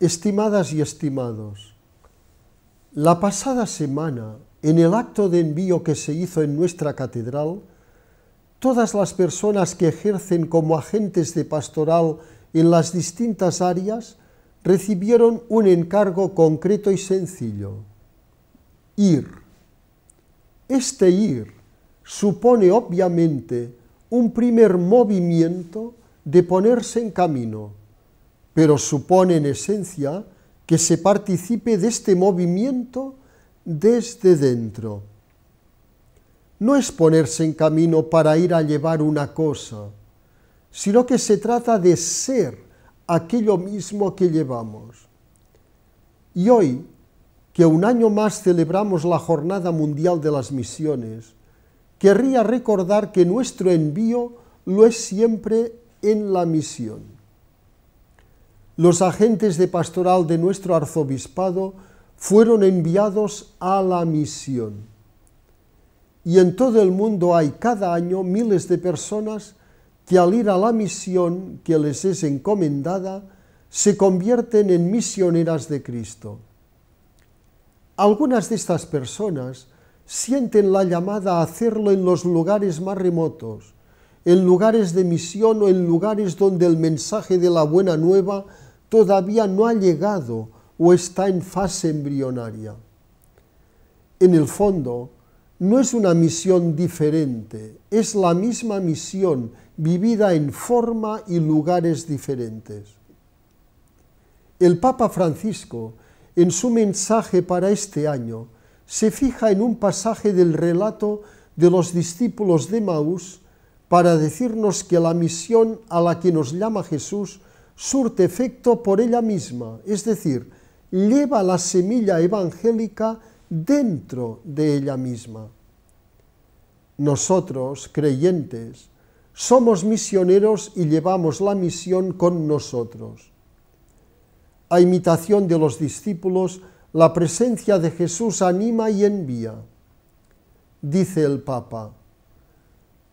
Estimadas y estimados, la pasada semana, en el acto de envío que se hizo en nuestra catedral, todas las personas que ejercen como agentes de pastoral en las distintas áreas recibieron un encargo concreto y sencillo. Ir. Este ir supone obviamente un primer movimiento de ponerse en camino, pero supone en esencia que se participe de este movimiento desde dentro. No es ponerse en camino para ir a llevar una cosa, sino que se trata de ser aquello mismo que llevamos. Y hoy, que un año más celebramos la Jornada Mundial de las Misiones, querría recordar que nuestro envío lo es siempre en la misión los agentes de pastoral de nuestro arzobispado fueron enviados a la misión. Y en todo el mundo hay cada año miles de personas que al ir a la misión que les es encomendada, se convierten en misioneras de Cristo. Algunas de estas personas sienten la llamada a hacerlo en los lugares más remotos, en lugares de misión o en lugares donde el mensaje de la buena nueva todavía no ha llegado o está en fase embrionaria. En el fondo, no es una misión diferente, es la misma misión vivida en forma y lugares diferentes. El Papa Francisco, en su mensaje para este año, se fija en un pasaje del relato de los discípulos de Maús para decirnos que la misión a la que nos llama Jesús surte efecto por ella misma, es decir, lleva la semilla evangélica dentro de ella misma. Nosotros, creyentes, somos misioneros y llevamos la misión con nosotros. A imitación de los discípulos, la presencia de Jesús anima y envía. Dice el Papa,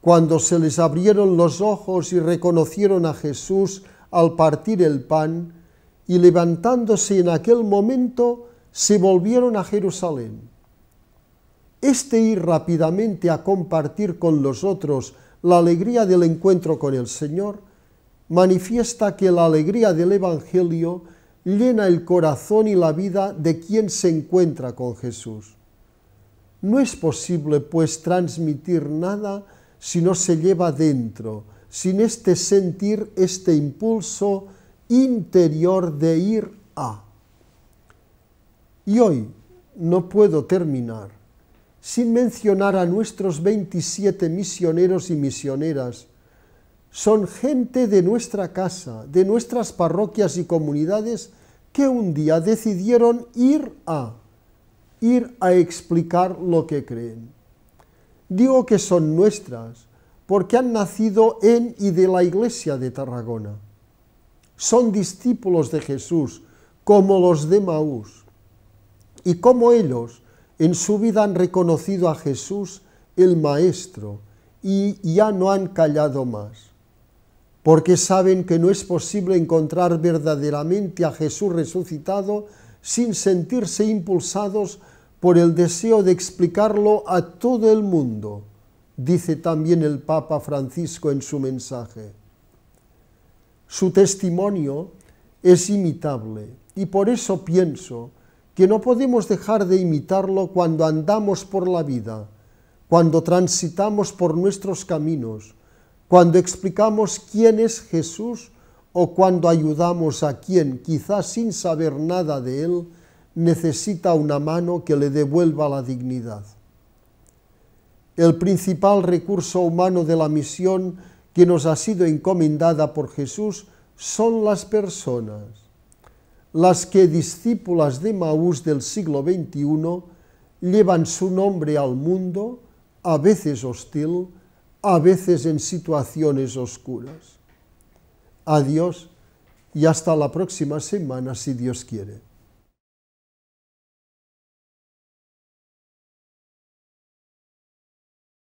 cuando se les abrieron los ojos y reconocieron a Jesús, al partir el pan, y levantándose en aquel momento, se volvieron a Jerusalén. Este ir rápidamente a compartir con los otros la alegría del encuentro con el Señor, manifiesta que la alegría del Evangelio llena el corazón y la vida de quien se encuentra con Jesús. No es posible, pues, transmitir nada si no se lleva dentro, sin este sentir, este impulso interior de ir a. Y hoy no puedo terminar sin mencionar a nuestros 27 misioneros y misioneras. Son gente de nuestra casa, de nuestras parroquias y comunidades que un día decidieron ir a, ir a explicar lo que creen. Digo que son nuestras, porque han nacido en y de la iglesia de Tarragona. Son discípulos de Jesús, como los de Maús, y como ellos en su vida han reconocido a Jesús el Maestro y ya no han callado más, porque saben que no es posible encontrar verdaderamente a Jesús resucitado sin sentirse impulsados por el deseo de explicarlo a todo el mundo dice también el Papa Francisco en su mensaje. Su testimonio es imitable y por eso pienso que no podemos dejar de imitarlo cuando andamos por la vida, cuando transitamos por nuestros caminos, cuando explicamos quién es Jesús o cuando ayudamos a quien, quizás sin saber nada de él, necesita una mano que le devuelva la dignidad el principal recurso humano de la misión que nos ha sido encomendada por Jesús son las personas, las que discípulas de Maús del siglo XXI llevan su nombre al mundo, a veces hostil, a veces en situaciones oscuras. Adiós y hasta la próxima semana si Dios quiere.